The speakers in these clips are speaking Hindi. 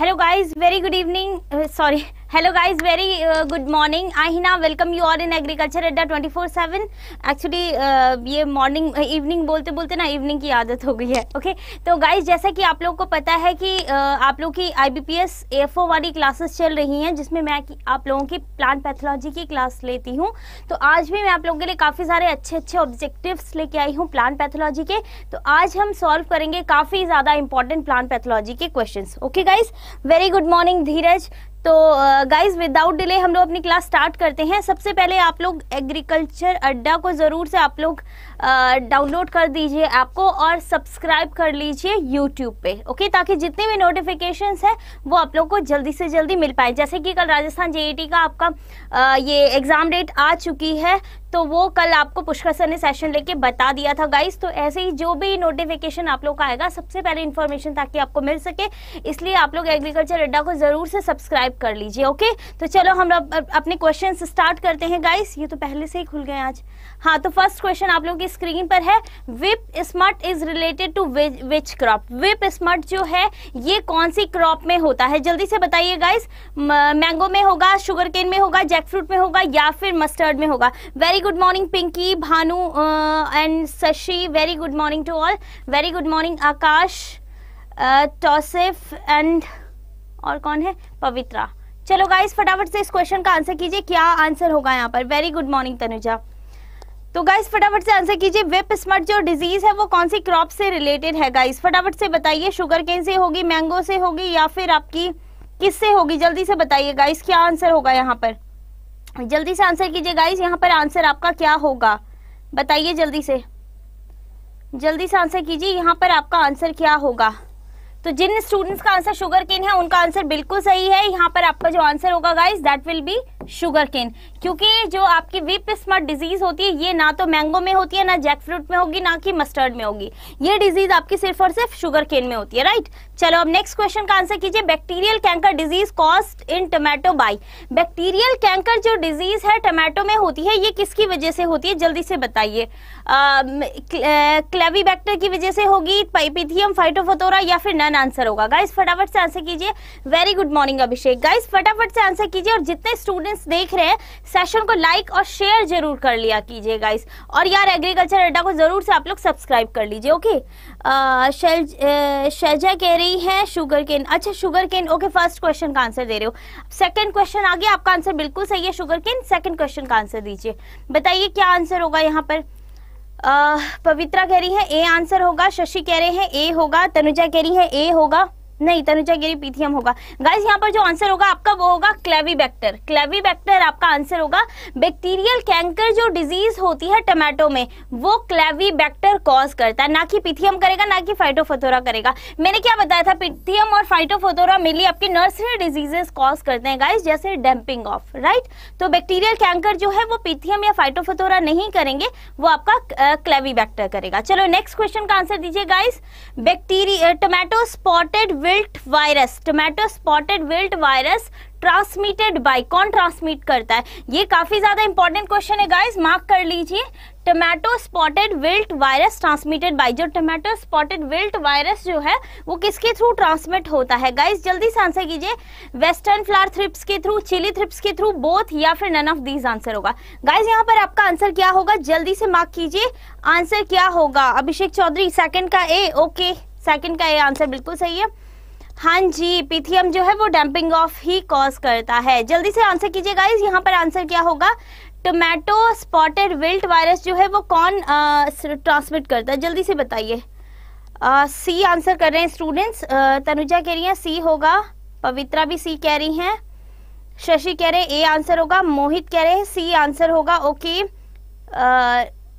Hello guys very good evening sorry hello guys very good morning I Hina welcome you all in agriculture Adda twenty four seven actually ये मॉर्निंग इवनिंग uh, बोलते बोलते ना इवनिंग की आदत हो गई है ओके okay? तो गाइस जैसा कि आप लोगों को पता है कि uh, आप लोग की I B P S F O वाली क्लासेस चल रही हैं जिसमें मैं आप लोगों की प्लांट पैथोलॉजी की क्लास लेती हूँ तो आज भी मैं आप लोगों के लिए काफ़ी सारे अच्छे अच्छे ऑब्जेक्टिव्स लेके आई हूँ प्लान पैथोलॉजी के तो आज हम सॉल्व करेंगे काफ़ी ज़्यादा इंपॉर्टेंट प्लान पैथोलॉजी के question okay guys very good morning Dheeraj तो गाइज विदाउट डिले हम लोग अपनी क्लास स्टार्ट करते हैं सबसे पहले आप लोग एग्रीकल्चर अड्डा को ज़रूर से आप लोग डाउनलोड कर दीजिए ऐप को और सब्सक्राइब कर लीजिए यूट्यूब पे ओके ताकि जितने भी नोटिफिकेशन है वो आप लोग को जल्दी से जल्दी मिल पाए जैसे कि कल राजस्थान जे e का आपका आ, ये एग्ज़ाम डेट आ चुकी है तो वो कल आपको पुष्कर सर ने सेशन लेके बता दिया था गाइस तो ऐसे ही जो भी नोटिफिकेशन आप लोग का आएगा सबसे पहले इन्फॉर्मेशन ताकि आपको मिल सके इसलिए आप लोग एग्रीकल्चर अड्डा को जरूर से सब्सक्राइब कर लीजिए ओके तो चलो हम अपने क्वेश्चन स्टार्ट करते हैं गाइस ये तो पहले से ही खुल गए आज हाँ तो फर्स्ट क्वेश्चन आप लोग की स्क्रीन पर है whip smut is related to which crop whip smut जो है ये कौन सी क्रॉप में होता है जल्दी से बताइए गाइस मैंगो में होगा शुगर केन में होगा जैक फ्रूट में होगा या फिर मस्टर्ड में होगा very very good morning Pinky Bhanu and Shashi very good morning to all very good morning Aakash Tausif and और कौन है पवित्रा चलो गाइस फटाफट से इस क्वेश्चन का आंसर कीजिए क्या आंसर होगा यहाँ पर वेरी गुड मॉर्निंग तनुजा तो गाइस फटाफट से आंसर कीजिए वेप स्मर्ट जो डिजीज है वो कौन सी क्रॉप से रिलेटेड है गाइस फटाफट से बताइए शुगर केन से होगी मैंगो से होगी या फिर आपकी किससे होगी जल्दी से बताइए गाइस क्या आंसर होगा यहाँ पर जल्दी से आंसर कीजिए गाइस यहाँ पर आंसर आपका क्या होगा बताइए जल्दी से जल्दी से आंसर कीजिए यहाँ पर आपका आंसर क्या होगा तो जिन स्टूडेंट्स का आंसर शुगर केन है उनका आंसर बिल्कुल सही है यहाँ पर आपका जो आंसर होगा guys that will be sugar cane क्योंकि जो आपकी विप स्मार्ट डिजीज होती है ये ना तो मैंगो में होती है ना जैक फ्रूट में होगी ना कि मस्टर्ड में होगी ये डिजीज आपकी सिर्फ और सिर्फ शुगर केन में होती है राइट चलो अब नेक्स्ट क्वेश्चन का आंसर कीजिए bacterial canker disease caused in tomato by bacterial canker जो डिजीज है टोमेटो में होती है ये किसकी वजह से होती है जल्दी से बताइए क्लेवी बैक्टर की वजह से होगी पाइपिथियम फाइटोफोतोरा या फिर नन आंसर होगा गाइस फटाफट से आंसर कीजिए very good morning Abhishek guys फटाफट से आंसर कीजिए और जितने स्टूडेंट्स देख रहे हैं सेशन को लाइक और शेयर जरूर कर लिया कीजिए गाइस और यार एग्रीकल्चर अड्डा को जरूर से आप लोग सब्सक्राइब कर लीजिए ओके शैजा कह रही है शुगर केन अच्छा sugar cane okay first question का आंसर दे रहे हो सेकंड क्वेश्चन आ गया आपका आंसर बिल्कुल सही है शुगर केन सेकंड क्वेश्चन का आंसर दीजिए बताइए क्या आंसर होगा यहाँ पर पवित्रा कह रही है ए आंसर होगा शशि कह रहे हैं ए होगा तनुजा कह रही है ए होगा नहीं तनुजा गिरी पीथियम होगा गाइस यहाँ पर जो आंसर होगा आपका वो होगा क्लेवी बैक्टर क्लेवी बैक्टर आपका आंसर होगा बैक्टीरियल कैंकर जो डिजीज होती है टमाटो में वो क्लेवी बैक्टर कॉज करता है ना कि पीथियम करेगा ना कि फाइटोफोथोरा करेगा मैंने क्या बताया था पीथियम और फाइटोफोथोरा मेनली आपकी नर्सरी डिजीजेस कॉज करते हैं गाइज जैसे डैम्पिंग ऑफ राइट तो बैक्टीरियल कैंकर जो है वो पीथियम या फाइटोफोथोरा नहीं करेंगे वो आपका क्लेवी बैक्टर करेगा चलो नेक्स्ट क्वेश्चन का आंसर दीजिए guys bacteria tomato spotted wilt virus tomato spotted wilt virus transmitted by कौन ट्रांसमिट करता है ये काफी ज्यादा इंपॉर्टेंट क्वेश्चन है गाइस मार्क कर लीजिए tomato spotted wilt virus transmitted by जो टोमेटो स्पॉटेड विल्ट वायरस जो है वो किसके थ्रू ट्रांसमिट होता है गाइस जल्दी से आंसर कीजिए वेस्टर्न फ्लावर थ्रिप्स के थ्रू चिली थ्रिप्स के थ्रू बोथ या फिर नन ऑफ दीज आंसर होगा गाइज यहाँ पर आपका आंसर क्या होगा जल्दी से मार्क कीजिए आंसर क्या होगा अभिषेक चौधरी सेकेंड का ए ओके सेकेंड का ए आंसर बिल्कुल सही है हाँ जी पीथियम जो है वो डैम्पिंग ऑफ ही कॉज करता है जल्दी से आंसर कीजिए गाइज यहाँ पर आंसर क्या होगा टोमेटो स्पॉटेड विल्ट वायरस जो है वो कौन ट्रांसमिट करता है जल्दी से बताइए सी आंसर कर रहे हैं स्टूडेंट्स तनुजा कह रही हैं सी होगा पवित्रा भी सी कह रही हैं शशि कह रहे हैं ए आंसर होगा मोहित कह रहे हैं सी आंसर होगा ओके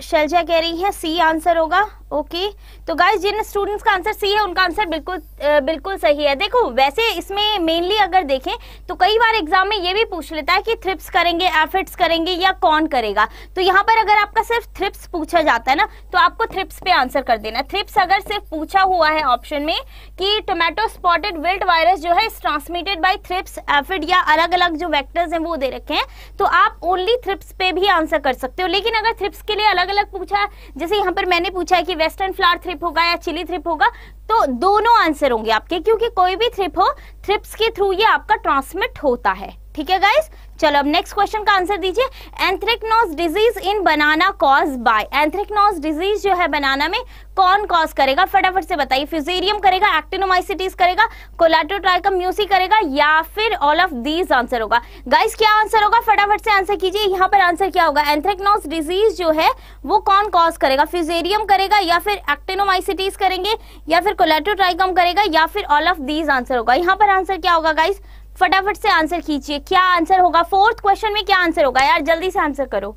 शैलजा कह रही हैं सी आंसर होगा ओके तो गाइज जिन स्टूडेंट्स का आंसर सी है उनका आंसर बिल्कुल बिल्कुल सही है देखो वैसे इसमें मेनली अगर देखें तो कई बार एग्जाम में ये भी पूछ लेता है कि थ्रिप्स करेंगे एफिट्स करेंगे या कौन करेगा तो यहाँ पर अगर आपका सिर्फ थ्रिप्स पूछा जाता है ना तो आपको थ्रिप्स पे आंसर कर देना थ्रिप्स अगर सिर्फ पूछा हुआ है ऑप्शन में कि टोमेटो स्पॉटेड विल्ड वायरस जो है ट्रांसमिटेड बाई थ्रिप्स एफिड या अलग अलग जो वैक्टर्स हैं वो दे रखे हैं तो आप ओनली थ्रिप्स पे भी आंसर कर सकते हो लेकिन अगर थ्रिप्स के लिए अलग अलग पूछा जैसे यहाँ पर मैंने पूछा है कि वेस्टर्न फ्लावर थ्रिप होगा या चिली थ्रिप होगा तो दोनों आंसर होंगे आपके क्योंकि कोई भी थ्रिप हो थ्रिप्स के थ्रू ये आपका ट्रांसमिट होता है ठीक है गाइस चलो अब नेक्स्ट क्वेश्चन का आंसर दीजिए anthracnose disease in banana caused by anthracnose disease जो है बनाना में कौन कॉज करेगा फटाफट से बताइए फ्यूजेरियम करेगा एक्टिनोमाइसिटीज करेगा कोलाटोट्राइकम म्यूसी करेगा या फिर ऑल ऑफ दीज आंसर होगा गाइस क्या आंसर होगा फटाफट से आंसर कीजिए यहाँ पर आंसर क्या होगा एंथ्रेक्नोज डिजीज जो है वो कौन कॉज करेगा फ्यूजेरियम करेगा या फिर एक्टिनोमाइसिटीज करेंगे या फिर कोलाटोट्राइकम करेगा या फिर ऑल ऑफ दीज आंसर होगा यहाँ पर आंसर क्या होगा गाइस फटाफट से आंसर कीजिए क्या आंसर होगा फोर्थ क्वेश्चन में क्या आंसर होगा यार जल्दी से आंसर करो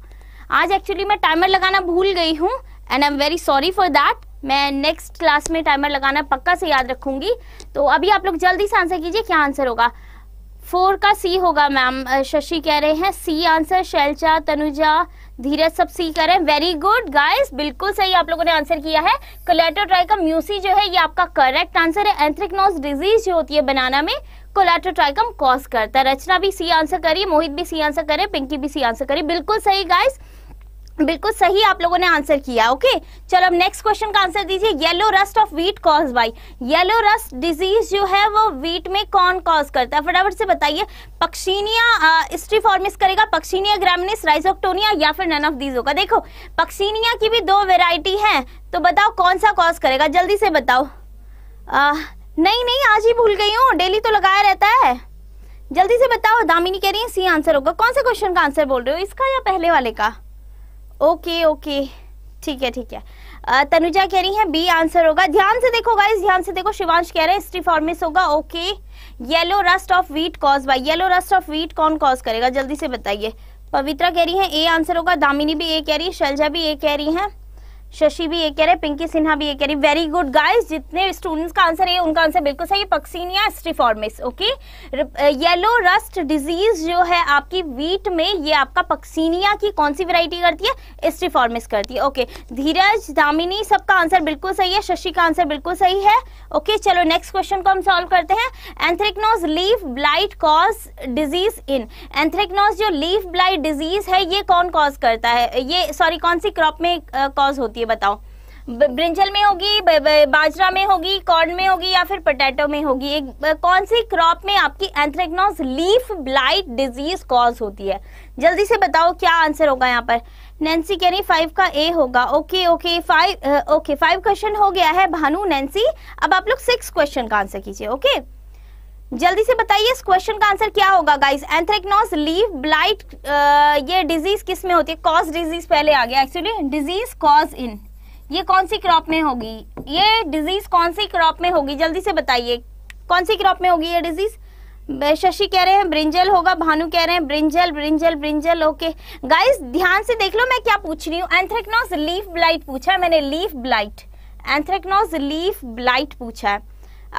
आज एक्चुअली मैं टाइमर लगाना भूल गई हूँ and I am very sorry for that मैं नेक्स्ट क्लास में टाइमर लगाना पक्का से याद रखूंगी तो अभी आप लोग जल्दी से आंसर कीजिए क्या आंसर होगा फोर का सी होगा मैम शशि कह रहे हैं सी आंसर शैलजा तनुजा धीरज सब सी कर रहे हैं वेरी गुड गाइस बिल्कुल सही आप लोगों ने आंसर किया है कोलेटोट्राई का म्यूसी जो है ये आपका करेक्ट आंसर है एंथ्रिकनोज डिजीज जो होती है बनाना में कोलेटोट्राइकम कॉज करता है रचना भी सी आंसर करिए मोहित भी सी आंसर करे पिंकी भी सी आंसर करिए बिल्कुल सही गाइस बिल्कुल सही आप लोगों ने आंसर किया ओके चलो अब नेक्स्ट क्वेश्चन का आंसर दीजिए yellow rust of wheat caused by yellow rust disease जो है वो वीट में कौन कॉज करता है फटाफट से बताइए पक्षीनिया स्ट्रीफॉर्मिस करेगा पक्षीनिया ग्रामिनिस राइजोक्टोनिया या फिर नन ऑफ दीज होगा देखो पक्षीनिया की भी दो वेराइटी है तो बताओ कौन सा कॉज करेगा जल्दी से बताओ नहीं नहीं आज ही भूल गई हूँ डेली तो लगाया रहता है जल्दी से बताओ दामिनी कह रही है सी आंसर होगा कौन से क्वेश्चन का आंसर बोल रहे हो इसका या पहले वाले का ओके ओके ठीक है ठीक है तनुजा कह रही है बी आंसर होगा ध्यान से देखो गाइस ध्यान से देखो शिवांश कह रहे हैं स्ट्रीफॉर्मिस होगा okay yellow rust of wheat caused by yellow rust of wheat कौन कॉज करेगा जल्दी से बताइए पवित्रा कह रही है ए आंसर होगा दामिनी भी ए कह रही है शैलजा भी ए कह रही है शशि भी ये कह रहे पिंकी सिन्हा भी ये कह रही वेरी गुड गाइस जितने स्टूडेंट्स का आंसर है उनका आंसर बिल्कुल सही है striiformis okay yellow rust disease जो है आपकी वीट में ये आपका पक्सीनिया की कौन सी वेराइटी करती है स्ट्रीफॉर्मिस करती है ओके धीरज दामिनी सबका आंसर बिल्कुल सही है शशि का आंसर बिल्कुल सही है ओके चलो नेक्स्ट क्वेश्चन को हम सॉल्व करते हैं anthracnose leaf blight caused disease in anthracnose जो लीव ब्लाइट डिजीज है ये कौन कॉज करता है ये सॉरी कौन सी क्रॉप में कॉज होती है ये बताओ ब्रिंजल में होगी बाजरा में होगी कॉर्न में होगी या फिर पोटैटो में होगी एक कौन सी क्रॉप में आपकी anthracnose leaf blight disease cause होती है जल्दी से बताओ क्या आंसर होगा यहाँ पर नैन्सी कह रही फाइव का ए होगा okay okay five okay five question हो गया है भानु नैन्सी अब आप लोग सिक्स क्वेश्चन का आंसर कीजिए ओके okay? जल्दी से बताइए इस क्वेश्चन का आंसर क्या होगा गाइस एंथ्रेक्नोस लीव ब्लाइट ये डिजीज किस में होती है कॉज डिजीज पहले आ गया एक्चुअली डिजीज कॉज इन ये कौन सी क्रॉप में होगी ये डिजीज कौन सी क्रॉप में होगी जल्दी से बताइए कौन सी क्रॉप में होगी ये डिजीज शशि कह रहे हैं ब्रिंजल होगा भानु कह रहे हैं brinjal brinjal brinjal okay guys ध्यान से देख लो मैं क्या पूछ रही हूँ एंथ्रेक्नोस लीफ ब्लाइट पूछा है मैंने leaf blight anthracnose leaf blight पूछा है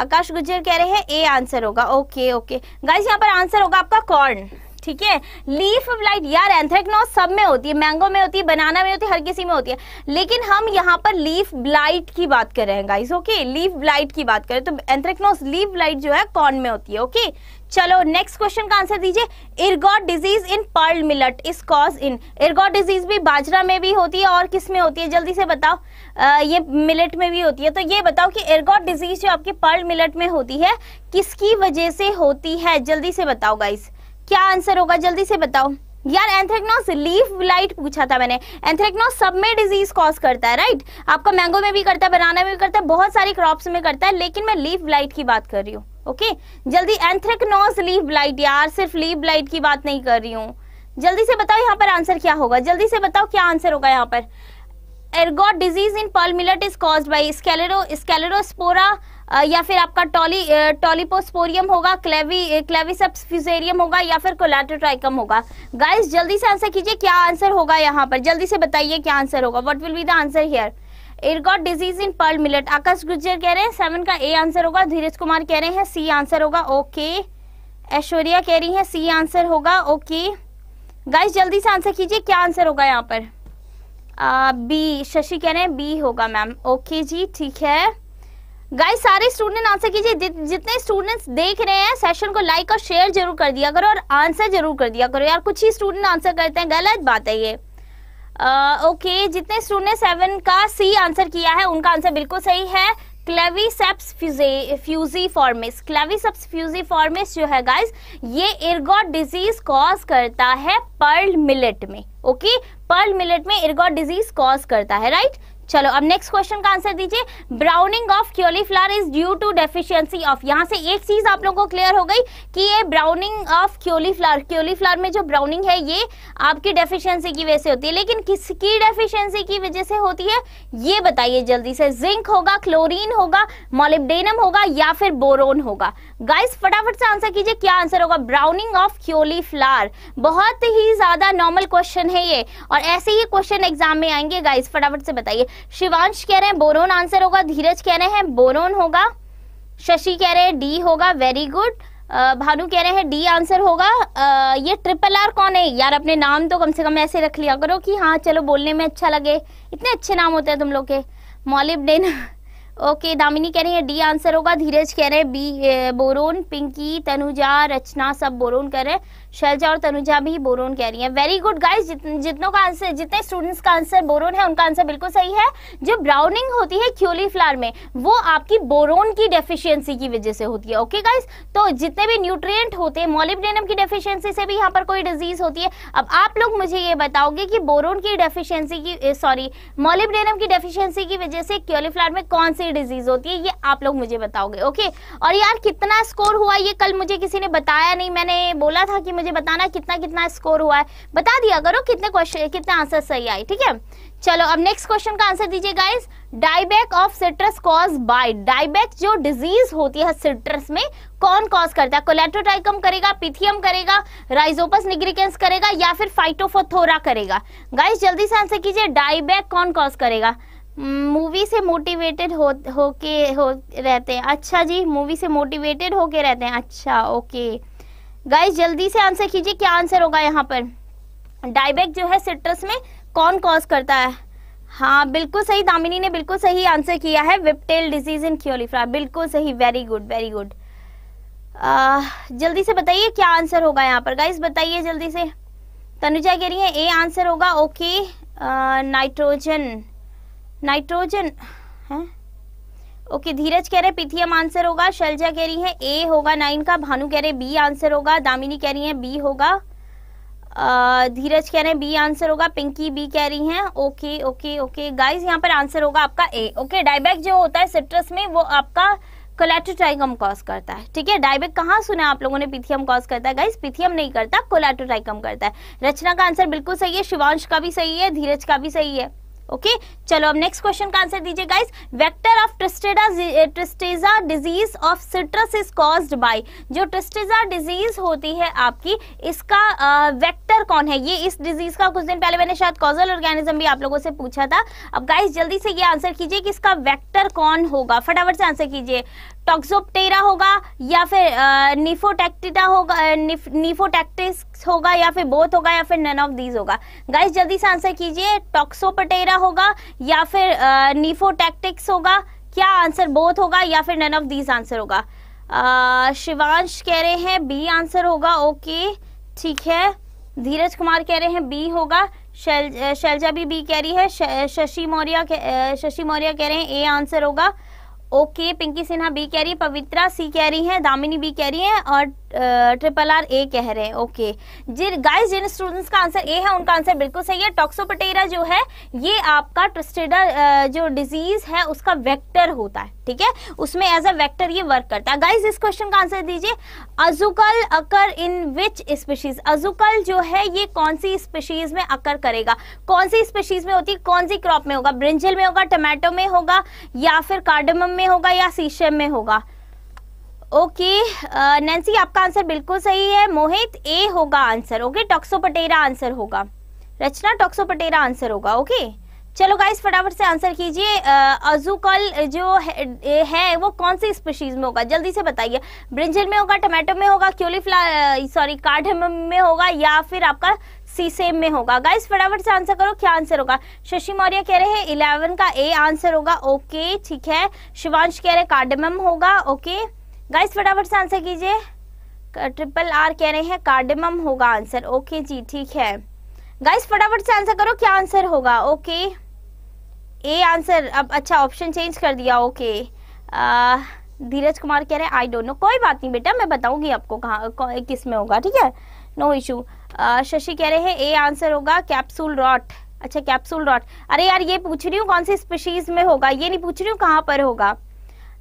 आकाश गुजर कह रहे हैं ए आंसर होगा ओके ओके गाइस यहाँ पर आंसर होगा आपका कॉर्न ठीक है लीफ ब्लाइट यार एंथ्रेक्नोज सब में होती है मैंगो में होती है बनाना में होती है हर किसी में होती है लेकिन हम यहाँ पर लीफ ब्लाइट की बात कर रहे हैं गाइस ओके लीफ ब्लाइट की बात करें तो एंथ्रेक्नोज लीफ ब्लाइट जो है कॉर्न में होती है ओके चलो नेक्स्ट क्वेश्चन का आंसर दीजिए ergot disease in pearl millet is cause in ergot disease भी बाजरा में भी होती है और किस में होती है जल्दी से बताओ आ, ये मिलट में भी होती है तो ये बताओ कि इर्गॉट डिजीज जो आपकी पर्ल मिलट में होती है किसकी वजह से होती है जल्दी से बताओ गाइस क्या आंसर होगा जल्दी से बताओ यार एंथ्रेक्नोस लीफ ब्लाइट पूछा था मैंने एंथ्रेक्नोस सब में डिजीज कॉज करता है राइट आपका मैंगो में भी करता है बनाना में भी करता है बहुत सारी क्रॉप्स में करता है लेकिन मैं लीफ ब्लाइट की बात कर रही हूँ ओके जल्दी एंथ्रेक्नोस लीफ ब्लाइट यार सिर्फ लीफ ब्लाइट की बात नहीं कर रही हूँ जल्दी से बताओ यहाँ पर आंसर क्या होगा जल्दी से बताओ क्या आंसर होगा यहाँ पर ergot disease in palmillet is cause by Sclero scalerospora या फिर आपका टॉली टॉलीपोस्पोरियम होगा क्लेवी क्लेविसप्स फ्यूजेरियम होगा या फिर कोलेट्रोट्राइकम होगा गाइस जल्दी से आंसर कीजिए क्या आंसर होगा यहाँ पर जल्दी से बताइए क्या आंसर होगा what will be the answer here ergot disease in pearl millet Aakash Gujar कह रहे हैं सेवन का ए आंसर होगा धीरज कुमार कह रहे हैं सी आंसर होगा ओके ऐश्वर्या कह रही है सी आंसर होगा ओके गाइस जल्दी से आंसर कीजिए क्या आंसर होगा यहाँ पर बी शशि कह रहे हैं बी होगा मैम ओके जी ठीक है गाइस सारे स्टूडेंट आंसर कीजिए जितने स्टूडेंट्स देख रहे हैं सेशन को लाइक और शेयर जरूर कर दिया करो और आंसर जरूर कर दिया करो यार कुछ ही स्टूडेंट आंसर करते हैं गलत बात है ये आ, ओके जितने स्टूडेंट सेवन का सी आंसर किया है उनका आंसर बिल्कुल सही है सेप्स फ्यूजी फॉर्मिस सेप्स फ्यूजी फॉर्मिस जो है गाइज ये इर्गोट डिजीज कॉज करता है पर्ल मिलेट में ओके पर्ल मिलेट में इर्गॉट डिजीज कॉज करता है राइट चलो अब नेक्स्ट क्वेश्चन का आंसर दीजिए browning of cauliflower is due to deficiency of यहाँ से एक चीज आप लोगों को क्लियर हो गई कि ये ब्राउनिंग ऑफ क्योलीफ्लावर क्योलीफ्लावर में जो ब्राउनिंग है ये आपकी डेफिशिएंसी की वजह से होती है लेकिन किसकी डेफिशिएंसी की वजह से होती है ये बताइए जल्दी से जिंक होगा क्लोरीन होगा मोलिब्डेनम होगा या फिर बोरोन होगा गाइस फटाफट से आंसर कीजिए क्या आंसर होगा ब्राउनिंग ऑफ क्योली फ्लावर बहुत ही ज्यादा नॉर्मल क्वेश्चन है ये और ऐसे ही क्वेश्चन एग्जाम में आएंगे गाइस फटाफट से बताइए शिवांश कह रहे हैं बोरोन आंसर होगा धीरज कह रहे हैं बोरोन होगा शशि कह रहे हैं डी होगा वेरी गुड भानु कह रहे हैं डी आंसर होगा ये ट्रिपल आर कौन है यार अपने नाम तो कम से कम ऐसे रख लिया करो कि हाँ चलो बोलने में अच्छा लगे इतने अच्छे नाम होते हैं तुम लोग के मौलिब मॉलिबडेन ओके दामिनी कह रही है डी आंसर होगा धीरज कह रहे हैं बी बोरोन पिंकी तनुजा रचना सब बोरोन कर रहे हैं शैलजा और तनुजा भी बोरोन कह रही हैं वेरी गुड गाइस जितनों का आंसर जितने स्टूडेंट्स का आंसर बोरोन है उनका आंसर बिल्कुल सही है जो ब्राउनिंग होती है क्यूली फ्लावर में वो आपकी बोरोन की डेफिशिएंसी की वजह से होती है ओके okay गाइस तो जितने भी न्यूट्रिएंट होते हैं मोलिब्डेनम की डेफिशियंसी से भी यहाँ पर कोई डिजीज होती है अब आप लोग मुझे ये बताओगे की बोरोन की डेफिशियंसी की सॉरी मोलिब्डेनम की डेफिशियंसी की वजह से क्यूलीफ्लावर में कौन सी डिजीज होती है ये आप लोग मुझे बताओगे ओके और यार कितना स्कोर हुआ ये कल मुझे किसी ने बताया नहीं मैंने बोला था कि मुझे बताना कितना कितना स्कोर हुआ है बता दिया करो कितने क्वेश्चन कितने आंसर सही आए ठीक है चलो अब नेक्स्ट क्वेश्चन का आंसर दीजिए guys dieback of citrus cause by dieback जो डिजीज होती है सिट्रस में कौन कॉज करता है कोलेट्रोटाइकम करेगा पिथियम करेगा राइजोपस निग्रिकेंस करेगा या फिर फाइटोफोथोरा करेगा गाइस जल्दी से आंसर कीजिए डाइबैक कौन कॉज करेगा मूवी hmm, से मोटिवेटेड हो होके हो रहते हैं अच्छा जी मूवी से मोटिवेटेड होके रहते हैं अच्छा ओके okay. गाइस जल्दी से आंसर कीजिए क्या आंसर होगा यहाँ पर डायबैक जो है सिट्रस में कौन कॉज करता है हाँ बिल्कुल सही दामिनी ने बिल्कुल सही आंसर किया है विपटेल डिजीज इन क्योलीफ्रा बिल्कुल सही वेरी गुड वेरी गुड जल्दी से बताइए क्या आंसर होगा यहाँ पर गाइस बताइए जल्दी से तनुजा कह रही है ए आंसर होगा ओके नाइट्रोजन नाइट्रोजन है ओके धीरज कह रहे पिथियम आंसर होगा शलजा कह रही है ए होगा नाइन का भानु कह रहे बी आंसर होगा दामिनी कह रही है बी होगा धीरज कह रहे हैं बी आंसर होगा पिंकी बी कह रही हैं ओके ओके ओके गाइस यहाँ पर आंसर होगा आपका ए ओके डायबैक जो होता है सिट्रस में वो आपका कोलेटोट्राइकम कॉज करता है ठीक है डायबैक कहाँ सुना आप लोगों ने पिथियम कॉज करता है गाइस पिथियम नहीं करता कोलेटोट्राइकम करता है रचना का आंसर बिल्कुल सही है शिवांश का भी सही है धीरज का भी सही है ओके चलो अब नेक्स्ट क्वेश्चन का आंसर दीजिए guys vector of tristeza tristeza disease of citrus is caused by जो ट्रिस्टेजा डिजीज होती है आपकी इसका आ, वेक्टर कौन है ये इस डिजीज का कुछ दिन पहले मैंने शायद कॉजल ऑर्गेनिज्म भी आप लोगों से पूछा था अब गाइस जल्दी से ये आंसर कीजिए कि इसका वेक्टर कौन होगा फटाफट से आंसर कीजिए टॉक्सोप्टेरा होगा या फिर निफोटेक्टिटा होगा निफोटेक्टिस होगा या फिर बोथ होगा या फिर नन ऑफ दीज होगा गाइस जल्दी से आंसर कीजिए टॉक्सोपटेरा होगा या फिर निफोटेक्टिक्स होगा क्या आंसर बोथ होगा या फिर नन ऑफ दीज आंसर होगा शिवांश कह रहे हैं बी आंसर होगा ओके ठीक है धीरज कुमार कह रहे हैं बी होगा शैलजा भी बी कह रही है शशि मौर्य शशि मौर्य कह रहे हैं ए आंसर होगा ओके पिंकी सिन्हा बी कह रही है पवित्रा सी कह रही है दामिनी बी कह रही है और ट्रिपल आर ए कह रहे हैं ओके जिन गाइस जिन स्टूडेंट्स का आंसर ए है उनका आंसर बिल्कुल सही है टॉक्सोपटेरा जो है ये आपका ट्रिस्टेडा जो डिजीज है उसका वेक्टर होता है ठीक है उसमें एज अ वेक्टर ये वर्क करता है गाइस इस क्वेश्चन का आंसर दीजिए अजुकल अकर इन विच स्पीशीज अजुकल जो है ये कौन सी स्पीशीज में अकर करेगा कौन सी स्पीशीज में होती है कौन सी क्रॉप में होगा ब्रिंजल में होगा टमाटो में होगा या फिर कार्डमम में होगा या सीशम में होगा ओके नैन्सी uh, आपका आंसर बिल्कुल सही है मोहित ए होगा आंसर ओके टॉक्सोपटेरा आंसर होगा रचना टॉक्सोपटेरा आंसर होगा ओके चलो गाइस फटाफट से आंसर कीजिए अजूकल uh, जो है, है वो कौन सी स्पीशीज में होगा जल्दी से बताइए ब्रिंजल में होगा टमाटो में होगा क्यूलीफ्ला सॉरी कार्डम में होगा या फिर आपका सीसेम में होगा गाइस फटाफट से आंसर करो क्या आंसर होगा शशि मौर्य कह रहे हैं इलेवन का ए आंसर होगा ओके ठीक है शिवांश कह रहे कार्डम होगा ओके गाइस फटाफट से आंसर कीजिए ट्रिपल आर कह रहे हैं कार्डेमम होगा आंसर ओके जी ठीक है गाइस फटाफट से आंसर करो क्या आंसर होगा ओके ए आंसर अब अच्छा ऑप्शन चेंज कर दिया ओके धीरज कुमार कह रहे हैं आई डोंट नो कोई बात नहीं बेटा मैं बताऊंगी आपको कहाँ किस में होगा ठीक है नो इशू शशि कह रहे हैं ए आंसर होगा कैप्सूल रॉट अच्छा कैप्सूल रॉट अरे यार ये पूछ रही हूँ कौन सी स्पीशीज में होगा ये नहीं पूछ रही हूँ कहाँ पर होगा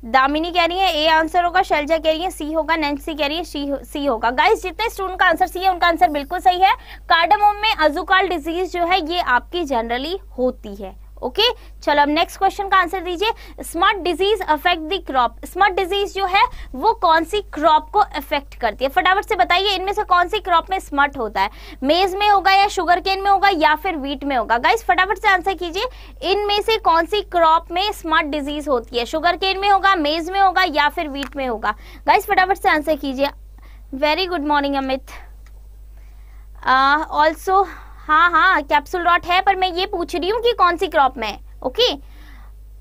दामिनी कह रही है ए आंसर होगा शैलजा कह रही है सी होगा नैन्सी कह रही है सी, सी होगा गाइस जितने स्टूडेंट का आंसर सी है उनका आंसर बिल्कुल सही है कार्डमोम में अजुकाल डिजीज जो है ये आपकी जनरली होती है ओके चलो अब नेक्स्ट क्वेश्चन का आंसर दीजिए smut disease affect the crop smut disease जो है वो कौन सी क्रॉप को अफेक्ट करती है फटाफट से बताइए इनमें से कौन सी क्रॉप में स्मार्ट होता है मेज में होगा या शुगर केन में होगा या फिर वीट में होगा गाइस फटाफट से आंसर कीजिए इनमें से कौन सी क्रॉप में स्मार्ट डिजीज होती है शुगर केन में होगा मेज में होगा या फिर वीट में होगा गाइस फटाफट से आंसर कीजिए very good morning Amit also uh, हाँ हाँ कैप्सूल डॉट है पर मैं ये पूछ रही हूँ कि कौन सी क्रॉप में ओके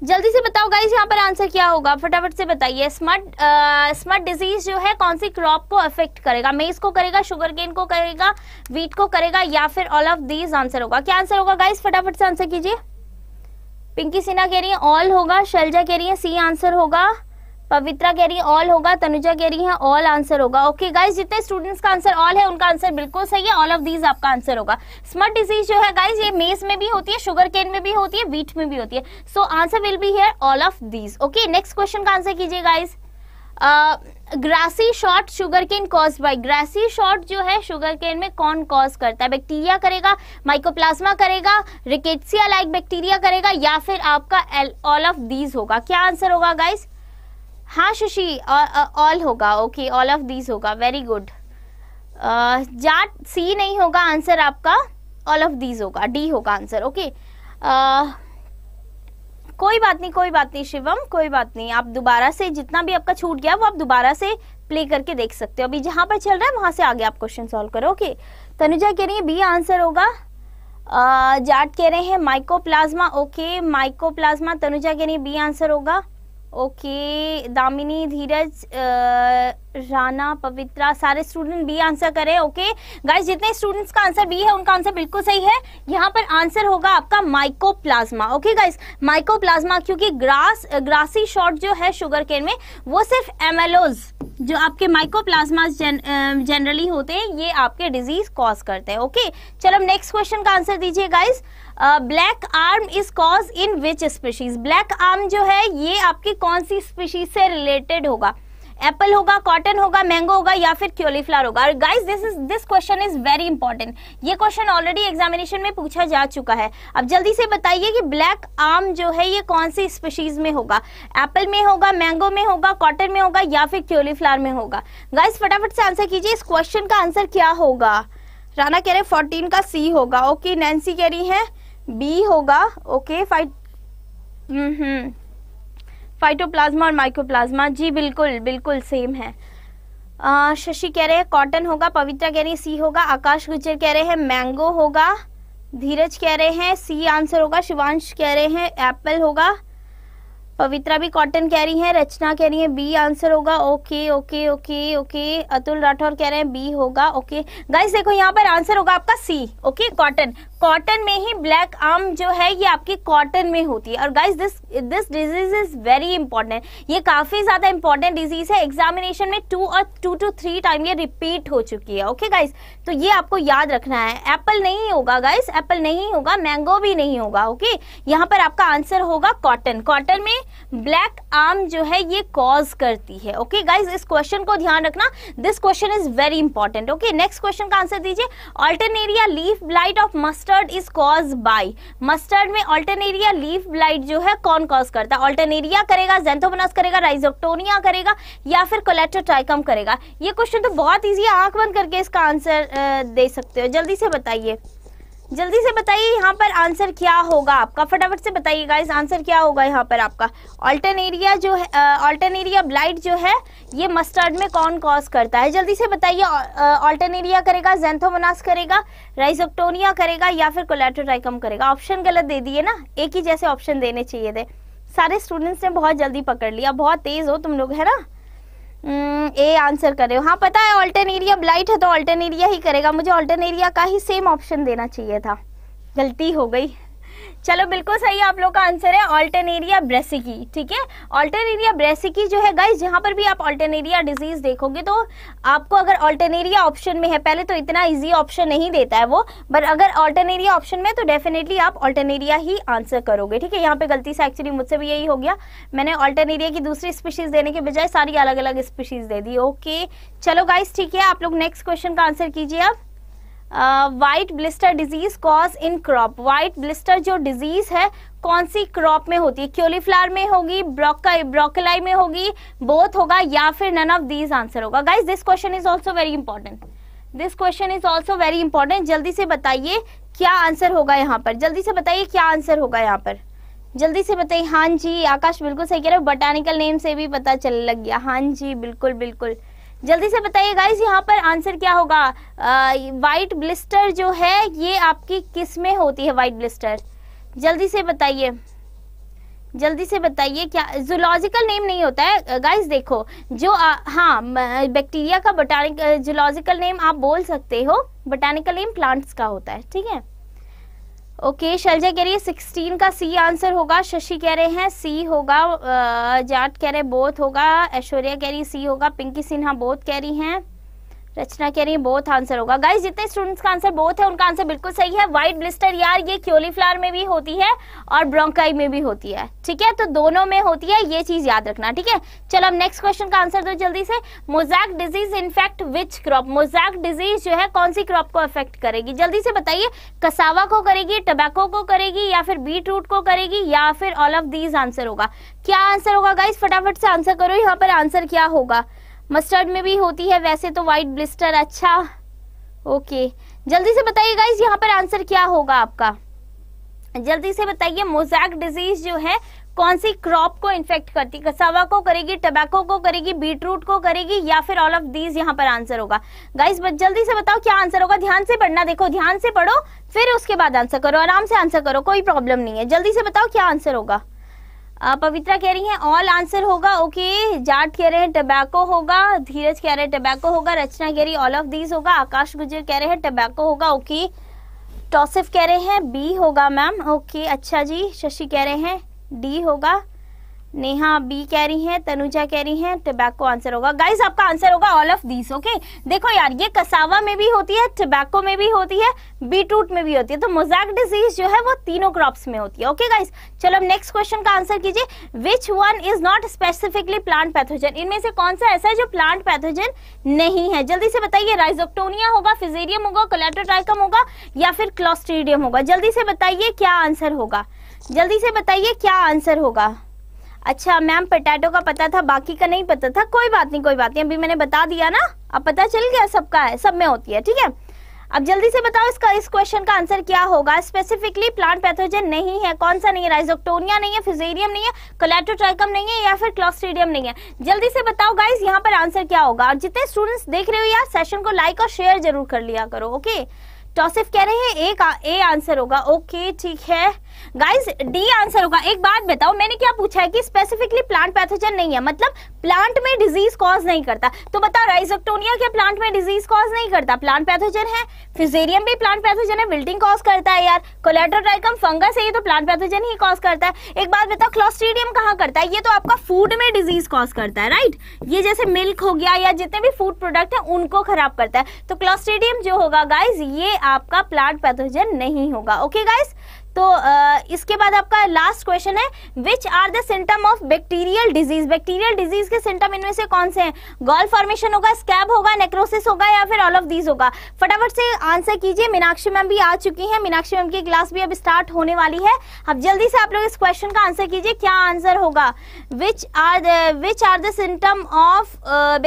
जल्दी से बताओ गाइस यहाँ पर आंसर क्या होगा फटाफट से बताइए स्मट स्मार्ट डिजीज जो है कौन सी क्रॉप को अफेक्ट करेगा मेज को करेगा शुगर केन को करेगा वीट को करेगा या फिर ऑल ऑफ दीज आंसर होगा क्या आंसर होगा गाइज फटाफट से आंसर कीजिए पिंकी सिन्हा कह रही है ऑल होगा शैलजा कह रही है सी आंसर होगा पवित्रा कह रही है ऑल होगा तनुजा कह रही है ऑल आंसर होगा ओके गाइज जितने स्टूडेंट्स का आंसर ऑल है उनका आंसर बिल्कुल सही है ऑल ऑफ दीज आपका आंसर होगा स्मट डिजीज जो है गाइज ये मेज में भी होती है शुगर केन में भी होती है वीट में भी होती है so answer will be here all of these okay next question का आंसर कीजिए guys grassy shoot sugarcane cause by grassy shoot जो है शुगर केन में कौन कॉज करता है बैक्टीरिया करेगा माइकोप्लाज्मा करेगा रिकेटसिया लाइक बैक्टीरिया करेगा या फिर आपका ऑल ऑफ दीज होगा क्या आंसर होगा गाइस हाँ शशि ऑल होगा ओके ऑल ऑफ दीज होगा वेरी गुड जाट सी नहीं होगा आंसर आपका ऑल ऑफ दीज होगा डी होगा आंसर ओके कोई बात नहीं कोई बात नहीं शिवम कोई बात नहीं आप दोबारा से जितना भी आपका छूट गया वो आप दोबारा से प्ले करके देख सकते हो अभी जहाँ पर चल रहा है वहाँ से आगे आप क्वेश्चन सॉल्व करो ओके तनुजा कह रही है बी आंसर होगा जाट कह रहे हैं माइकोप्लाज्मा ओके माइकोप्लाज्मा तनुजा कह रही है बी आंसर होगा ओके दामिनी धीरज राना पवित्रा सारे स्टूडेंट बी आंसर करें ओके गाइस जितने स्टूडेंट्स का आंसर बी है उनका आंसर बिल्कुल सही है यहाँ पर आंसर होगा आपका माइकोप्लाज्मा ओके गाइस माइकोप्लाज्मा क्योंकि ग्रास ग्रासी शॉर्ट जो है शुगर केन में वो सिर्फ एमेलोज जो आपके माइकोप्लाज्मा जनरली होते हैं ये आपके डिजीज कॉज करते हैं ओके चलो नेक्स्ट क्वेश्चन का आंसर दीजिए guys black arm is cause in which species black arm जो है ये आपकी कौन सी स्पीशीज से रिलेटेड होगा एप्पल होगा कॉटन होगा मैंगो होगा या फिर क्योलीफ्लावर होगा और guys this is this question is very important ये क्वेश्चन ऑलरेडी एग्जामिनेशन में पूछा जा चुका है अब जल्दी से बताइए कि ब्लैक आम जो है ये कौन सी स्पीशीज में होगा एप्पल में होगा मैंगो में होगा कॉटन में होगा या फिर क्योलीफ्लावर में होगा गाइस फटाफट से आंसर कीजिए इस क्वेश्चन का आंसर क्या होगा राना कह रहे फोर्टीन का सी होगा ओके नैन्सी कह रही है बी होगा okay five hmm, hmm. Phytoplasma और माइक्रोप्लाज्मा जी बिल्कुल बिल्कुल सेम है शशि कह रहे हैं कॉटन होगा पवित्रा कह रही है सी होगा आकाश गुजर कह रहे हैं मैंगो होगा धीरज कह रहे हैं सी आंसर होगा शिवांश कह रहे हैं एप्पल होगा पवित्रा भी कॉटन कह रही है रचना कह रही है बी आंसर होगा okay okay okay okay Atul Rathore कह रहे हैं बी होगा ओके गाइस देखो यहाँ पर आंसर होगा आपका सी ओके कॉटन कॉटन में ही ब्लैक आर्म जो है ये आपकी कॉटन में होती है और guys this this disease is very important ये काफी ज्यादा इंपॉर्टेंट डिजीज है एग्जामिनेशन में टू और टू टू थ्री टाइम ये रिपीट हो चुकी है ओके गाइस तो ये आपको याद रखना है एप्पल नहीं होगा गाइज एप्पल नहीं होगा मैंगो भी नहीं होगा ओके यहाँ पर आपका आंसर होगा कॉटन कॉटन में ब्लैक आर्म जो है ये कॉज करती है ओके गाइज इस क्वेश्चन को ध्यान रखना this question is very important okay next question का आंसर दीजिए alternaria leaf blight of mustard mustard is cause by mustard में अल्टरनेरिया लीफ ब्लाइट जो है कौन कॉज करता है अल्टरनेरिया करेगा जेंथोमनस करेगा राइजोक्टोनिया करेगा या फिर कोलेट्रोट्राइकम करेगा ये क्वेश्चन तो बहुत ईजी है आंख बंद करके इसका आंसर दे सकते हो जल्दी से बताइए जल्दी से बताइए यहाँ पर आंसर क्या होगा आपका फटाफट से बताइए गाइस आंसर क्या होगा यहाँ पर आपका एरिया जो है एरिया ब्लाइट जो है ये मस्टर्ड में कौन कॉज करता है जल्दी से बताइए ऑल्टरनेरिया करेगा जेंथोमोनास करेगा राइजोक्टोनिया करेगा या फिर कोलेट्रोटाइकम करेगा ऑप्शन गलत दे दिए ना एक ही जैसे ऑप्शन देने चाहिए थे सारे स्टूडेंट्स ने बहुत जल्दी पकड़ लिया बहुत तेज़ हो तुम लोग है ना हम्म, ए आंसर कर रहे हो हाँ पता है ऑल्टन एरिया ब्लाइट है तो ऑल्टन एरिया ही करेगा मुझे ऑल्टन एरिया का ही सेम ऑप्शन देना चाहिए था गलती हो गई चलो बिल्कुल सही आप लोग का आंसर है ऑल्टरनेरिया ब्रेसिकी ठीक है ऑल्टरनेरिया ब्रेसिकी जो है गाइज जहां पर भी आप ऑल्टरनेरिया डिजीज देखोगे तो आपको अगर ऑल्टरनेरिया ऑप्शन में है पहले तो इतना इजी ऑप्शन नहीं देता है वो बट अगर ऑल्टरनेरिया ऑप्शन में तो डेफिनेटली आप ऑल्टरनेरिया ही आंसर करोगे ठीक है यहाँ पे गलती से एक्चुअली मुझसे भी यही हो गया मैंने ऑल्टरनेरिया की दूसरी स्पीशीज देने के बजाय सारी अलग अलग स्पीशीज दे दी ओके चलो गाइज ठीक है आप लोग नेक्स्ट क्वेश्चन का आंसर कीजिए आप white blister disease cause in crop white blister जो डिजीज है कौन सी क्रॉप में होती है क्योलीफ्लावर में होगी ब्रोकलाई में होगी बोथ होगा या फिर नन ऑफ दीज आंसर होगा guys this question is also very important this question is also very important जल्दी से बताइए क्या आंसर होगा यहाँ पर जल्दी से बताइए क्या आंसर होगा यहाँ पर जल्दी से बताइए हाँ जी आकाश बिल्कुल सही कह रहे हो बटानिकल नेम से भी पता चल लग गया हाँ जी बिल्कुल बिल्कुल जल्दी से बताइए गाइस यहाँ पर आंसर क्या होगा वाइट ब्लिस्टर जो है ये आपकी किस में होती है वाइट ब्लिस्टर जल्दी से बताइए जल्दी से बताइए क्या जूलॉजिकल नेम नहीं होता है गाइस देखो जो आ, हाँ बैक्टीरिया का बोटानिक जूलॉजिकल नेम आप बोल सकते हो बोटानिकल नेम प्लांट्स का होता है ठीक है ओके शैलजा कह रही है सिक्सटीन का सी आंसर होगा शशि कह रहे हैं सी होगा जाट कह रहे बोथ होगा ऐश्वर्या कह रही सी होगा पिंकी सिन्हा बोथ कह रही हैं रचना कह रही है बोथ आंसर होगा गाइस जितने स्टूडेंट्स का आंसर बोथ है उनका आंसर बिल्कुल सही है व्हाइट ब्लिस्टर यार ये क्योली फ्लावर में भी होती है और ब्रोंकाई में भी होती है ठीक है तो दोनों में होती है ये चीज याद रखना ठीक है चलो अब नेक्स्ट क्वेश्चन का आंसर दो जल्दी से mosaic disease infect which crop mosaic disease जो है कौन सी क्रॉप को अफेक्ट करेगी जल्दी से बताइए कसावा को करेगी टबैको को करेगी या फिर बीट रूट को करेगी या फिर ऑल ऑफ दीज आंसर होगा क्या आंसर होगा गाइज फटाफट से आंसर करो यहाँ पर आंसर क्या होगा मस्टर्ड में भी होती है वैसे तो वाइट ब्लिस्टर अच्छा ओके जल्दी से बताइए गाइज यहाँ पर आंसर क्या होगा आपका जल्दी से बताइए मोजैक डिजीज जो है कौन सी क्रॉप को इन्फेक्ट करती कसावा को करेगी टबैको को करेगी बीटरूट को करेगी या फिर ऑल ऑफ दीज यहाँ पर आंसर होगा गाइस बस जल्दी से बताओ क्या आंसर होगा ध्यान से पढ़ना देखो ध्यान से पढ़ो फिर उसके बाद आंसर करो आराम से आंसर करो कोई प्रॉब्लम नहीं है जल्दी से बताओ क्या आंसर होगा पवित्रा कह रही हैं ऑल आंसर होगा ओके जाट कह रहे हैं टबैको होगा धीरज कह रहे हैं टबैको होगा रचना कह रही ऑल ऑफ दीज होगा आकाश गुजर कह रहे हैं टबैको होगा ओके टॉसिफ कह रहे हैं बी होगा मैम ओके अच्छा जी शशि कह रहे हैं डी होगा नेहा बी कह रही हैं तनुजा कह रही हैं टबैको आंसर होगा गाइस आपका आंसर होगा ऑल ऑफ दीस ओके देखो यार ये कसावा में भी होती है टबैको में भी होती है बीटरूट में भी होती है तो मोजैक डिजीज जो है वो तीनों क्रॉप्स में होती है ओके गाइस चलो अब नेक्स्ट क्वेश्चन का आंसर कीजिए which one is not specifically plant pathogen इनमें से कौन सा ऐसा है जो प्लांट पैथोजन नहीं है जल्दी से बताइए राइजोक्टोनिया होगा फिजेरियम होगा कोलेटोट्राइकम होगा या फिर क्लॉस्ट्रीडियम होगा जल्दी से बताइए क्या आंसर होगा जल्दी से बताइए क्या आंसर होगा अच्छा मैम पोटैटो का पता था बाकी का नहीं पता था कोई बात नहीं कोई बात नहीं अभी मैंने बता दिया ना अब पता चल गया सबका है सब में होती है ठीक है अब जल्दी से बताओ इसका इस क्वेश्चन का आंसर क्या होगा स्पेसिफिकली प्लांट पैथोजन नहीं है कौन सा नहीं है राइजोक्टोनिया नहीं है फिजेरियम नहीं है कोलेट्रोट्राइकम नहीं है या फिर क्लॉस्ट्रीडियम नहीं है जल्दी से बताओ गाइस यहाँ पर आंसर क्या होगा और जितने स्टूडेंट्स देख रहे हो यार सेशन को लाइक और शेयर जरूर कर लिया करो ओके टॉसिफ कह रहे हैं एक ए आंसर होगा ओके ठीक है गाइस डी आंसर होगा एक बात बताओ मैंने क्या पूछा है कि स्पेसिफिकली प्लांट पैथोजन नहीं है मतलब प्लांट में डिजीज कॉज नहीं करता तो बताओ राइजोक्टोनिया क्या प्लांट में डिजीज कॉज नहीं करता प्लांट पैथोजन है फिजेरियम भी प्लांट पैथोजन है विल्टिंग कॉज करता है यार कोलेट्रोट्राइकम फंगस है ये तो प्लांट पैथोजन ही कॉज करता है एक बात बताओ क्लोस्ट्रीडियम कहाँ करता है ये तो आपका फूड में डिजीज कॉज करता है राइट ये जैसे मिल्क हो गया या जितने भी फूड प्रोडक्ट है उनको खराब करता है तो क्लोस्ट्रीडियम जो होगा गाइज ये आपका प्लांट पैथोजन नहीं होगा ओके गाइज तो इसके बाद आपका लास्ट क्वेश्चन है which are the symptom of bacterial disease bacterial disease के सिम्टम इनमें से कौन से हैं गॉल फॉर्मेशन होगा स्कैब होगा नेक्रोसिस होगा या फिर ऑल ऑफ दीज होगा फटाफट से आंसर कीजिए मीनाक्षी मैम भी आ चुकी हैं मीनाक्षी मैम की क्लास भी अब स्टार्ट होने वाली है अब जल्दी से आप लोग इस क्वेश्चन का आंसर कीजिए क्या आंसर होगा which are which are the symptom of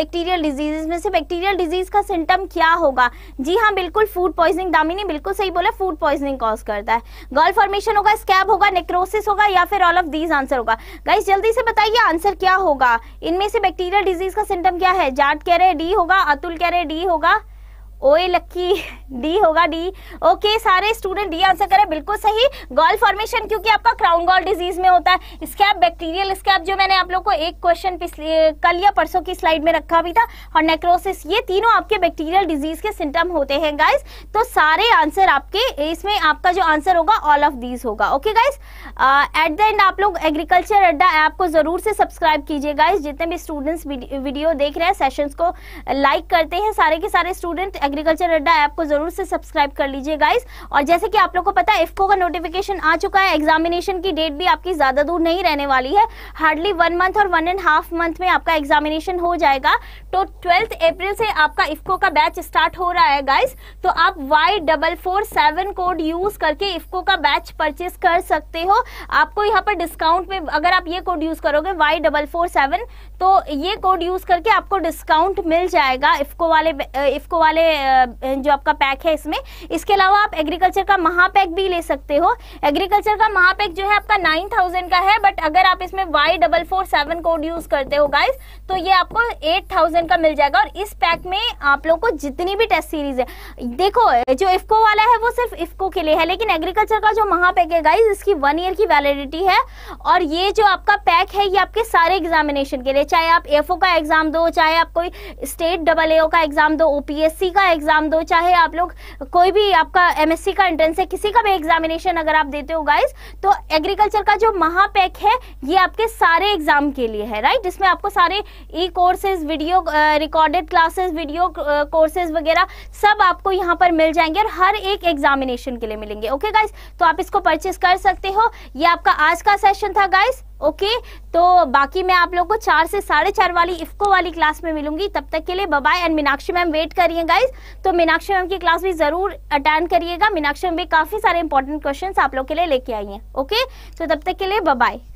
bacterial disease इसमें से बैक्टीरियल डिजीज का सिम्टम क्या होगा जी हाँ बिल्कुल फूड पॉइजनिंग दामिनी बिल्कुल सही बोला फूड पॉइजनिंग कॉज करता है गॉल डेफॉर्मेशन होगा स्कैब होगा नेक्रोसिस होगा या फिर ऑल ऑफ दीज आंसर होगा गाइस जल्दी से बताइए आंसर क्या होगा इनमें से बैक्टीरियल डिजीज का सिम्टम क्या है जाट कह रहे डी होगा अतुल कह रहे डी होगा ओए लक्की डी होगा डी ओके सारे स्टूडेंट डी आंसर करें बिल्कुल सही गॉल फॉर्मेशन क्योंकि आपका क्राउन गॉल डिजीज में होता है स्कैप बैक्टीरियल स्कैप जो मैंने आप लोग को एक क्वेश्चन कल या परसों की स्लाइड में रखा भी था और नेक्रोसिस ये तीनों आपके बैक्टीरियल डिजीज के सिम्टम होते हैं गाइज तो सारे आंसर आपके इसमें आपका जो आंसर होगा ऑल ऑफ दीज होगा okay guys at the end आप लोग एग्रीकल्चर अड्डा ऐप को जरूर से सब्सक्राइब कीजिए गाइज जितने भी स्टूडेंट्स वीडियो देख रहे हैं सेशन को लाइक करते हैं सारे के सारे स्टूडेंट एग्रीकल्चर अड्डा ऐप को जरूर से सब्सक्राइब कर लीजिए गाइस और जैसे कि आप लोग को पता है इफको का नोटिफिकेशन आ चुका है एग्जामिनेशन की डेट भी आपकी ज्यादा दूर नहीं रहने वाली है हार्डली वन मंथ और वन एंड हाफ मंथ में आपका एग्जामिनेशन हो जाएगा तो ट्वेल्थ अप्रैल से आपका इफ्को का बैच स्टार्ट हो रहा है गाइस तो आप Y double four seven code use करके इफ्को का बैच परचेस कर सकते हो आपको यहाँ पर डिस्काउंट में अगर आप ये कोड यूज करोगे वाई डबल फोर सेवन तो ये कोड यूज करके आपको डिस्काउंट मिल जाएगा इफको वाले इफ्को वाले जो आपका पैक है इसमें इसके अलावा आप एग्रीकल्चर का महापैक भी ले सकते हो एग्रीकल्चर का महापैक जो है आपका नाइन थाउजेंड का है बट अगर आप इसमें Y double four seven code use करते हो गाइज तो ये आपको एट थाउजेंड का मिल जाएगा और इस पैक में आप लोगों को जितनी भी टेस्ट सीरीज है देखो जो इफ्को वाला है वो सिर्फ इफ्को के लिए है लेकिन एग्रीकल्चर का जो महापैक है गाइज इसकी वन ईयर की वैलिडिटी है और ये जो आपका पैक है ये आपके सारे एग्जामिनेशन के लिए चाहे आप एफ का एग्जाम दो चाहे आप कोई स्टेट डबल ए का एग्जाम दो ओपीएससी का का एग्जाम दो चाहे आप लोग कोई भी आपका एमएससी का एंट्रेंस है किसी का भी एग्जामिनेशन अगर आप देते हो गाइस तो एग्रीकल्चर का जो महापैक है ये आपके सारे एग्जाम के लिए है राइट जिसमें आपको सारे E courses video recorded classes video courses वगैरह सब आपको यहाँ पर मिल जाएंगे और हर एक एग्जामिनेशन के लिए मिलेंगे ओके गाइस तो आप इसको परचेस कर सकते हो ये आपका आज का सेशन था गाइस ओके तो बाकी मैं आप लोग को चार से साढ़े चार वाली इफ्को वाली क्लास में मिलूंगी तब तक के लिए bye and Meenakshi ma'am wait करिए गाइज तो मीनाक्षी मैम की क्लास भी जरूर अटेंड करिएगा मीनाक्षी मैम भी काफी सारे इंपॉर्टेंट क्वेश्चन आप लोग के लिए लेके आई हैं ओके तो तब तक के लिए बाय